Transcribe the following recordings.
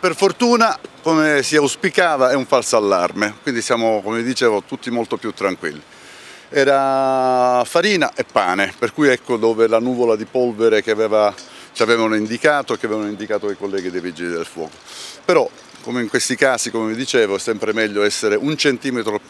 Per fortuna, come si auspicava, è un falso allarme, quindi siamo, come dicevo, tutti molto più tranquilli. Era farina e pane, per cui ecco dove la nuvola di polvere che aveva, ci avevano indicato, che avevano indicato i colleghi dei Vigili del Fuoco. Però, come in questi casi, come vi dicevo, è sempre meglio essere un centimetro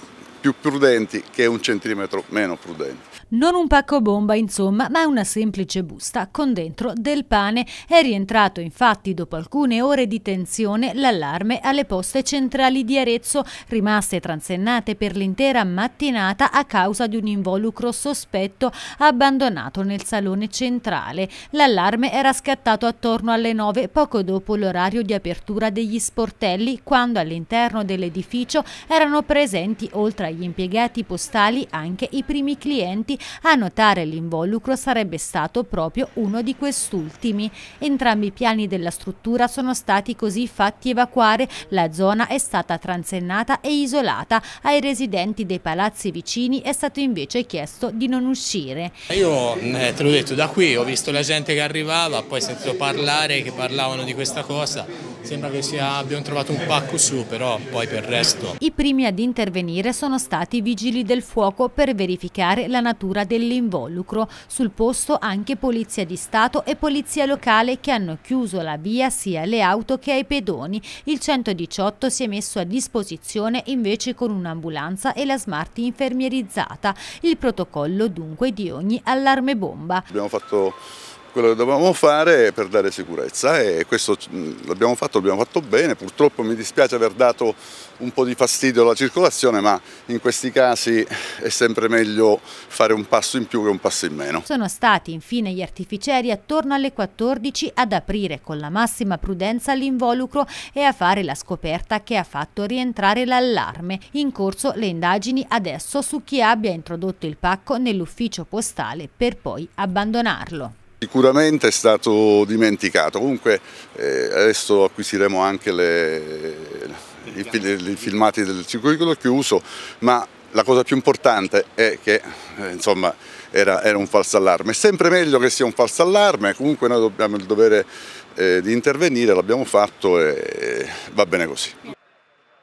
più prudenti che un centimetro meno prudenti. Non un pacco bomba insomma, ma una semplice busta con dentro del pane. È rientrato infatti dopo alcune ore di tensione l'allarme alle poste centrali di Arezzo, rimaste transennate per l'intera mattinata a causa di un involucro sospetto abbandonato nel salone centrale. L'allarme era scattato attorno alle 9, poco dopo l'orario di apertura degli sportelli, quando all'interno dell'edificio erano presenti oltre a gli impiegati postali anche i primi clienti a notare l'involucro sarebbe stato proprio uno di quest'ultimi. Entrambi i piani della struttura sono stati così fatti evacuare, la zona è stata transennata e isolata, ai residenti dei palazzi vicini è stato invece chiesto di non uscire. Io eh, te l'ho detto, da qui ho visto la gente che arrivava, poi ho sentito parlare, che parlavano di questa cosa, Sembra che sia, abbiamo trovato un pacco su, però poi per il resto... I primi ad intervenire sono stati i vigili del fuoco per verificare la natura dell'involucro. Sul posto anche Polizia di Stato e Polizia Locale che hanno chiuso la via sia alle auto che ai pedoni. Il 118 si è messo a disposizione invece con un'ambulanza e la smart infermierizzata. Il protocollo dunque di ogni allarme bomba. Abbiamo fatto quello che dovevamo fare per dare sicurezza e questo mm, l'abbiamo fatto, l'abbiamo fatto bene, purtroppo mi dispiace aver dato un po' di fastidio alla circolazione ma in questi casi è sempre meglio fare un passo in più che un passo in meno. Sono stati infine gli artificieri attorno alle 14 ad aprire con la massima prudenza l'involucro e a fare la scoperta che ha fatto rientrare l'allarme. In corso le indagini adesso su chi abbia introdotto il pacco nell'ufficio postale per poi abbandonarlo. Sicuramente è stato dimenticato, comunque eh, adesso acquisiremo anche le, i, i, filmati del circuito chiuso, ma la cosa più importante è che eh, insomma, era, era, un falso allarme. È sempre meglio che sia un falso allarme, comunque noi abbiamo il dovere eh, di intervenire, l'abbiamo fatto e va bene così.